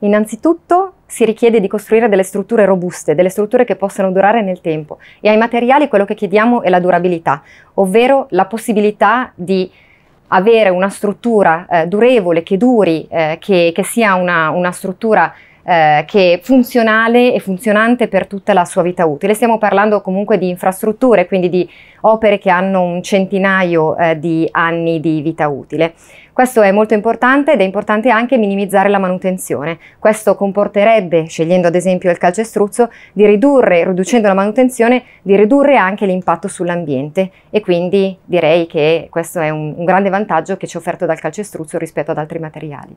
Innanzitutto si richiede di costruire delle strutture robuste, delle strutture che possano durare nel tempo e ai materiali quello che chiediamo è la durabilità, ovvero la possibilità di avere una struttura eh, durevole, che duri, eh, che, che, sia una, una struttura eh, che è funzionale e funzionante per tutta la sua vita utile. Stiamo parlando comunque di infrastrutture, quindi di opere che hanno un centinaio eh, di anni di vita utile. Questo è molto importante ed è importante anche minimizzare la manutenzione. Questo comporterebbe, scegliendo ad esempio il calcestruzzo, di ridurre, riducendo la manutenzione, di ridurre anche l'impatto sull'ambiente e quindi direi che questo è un, un grande vantaggio che ci è offerto dal calcestruzzo rispetto ad altri materiali.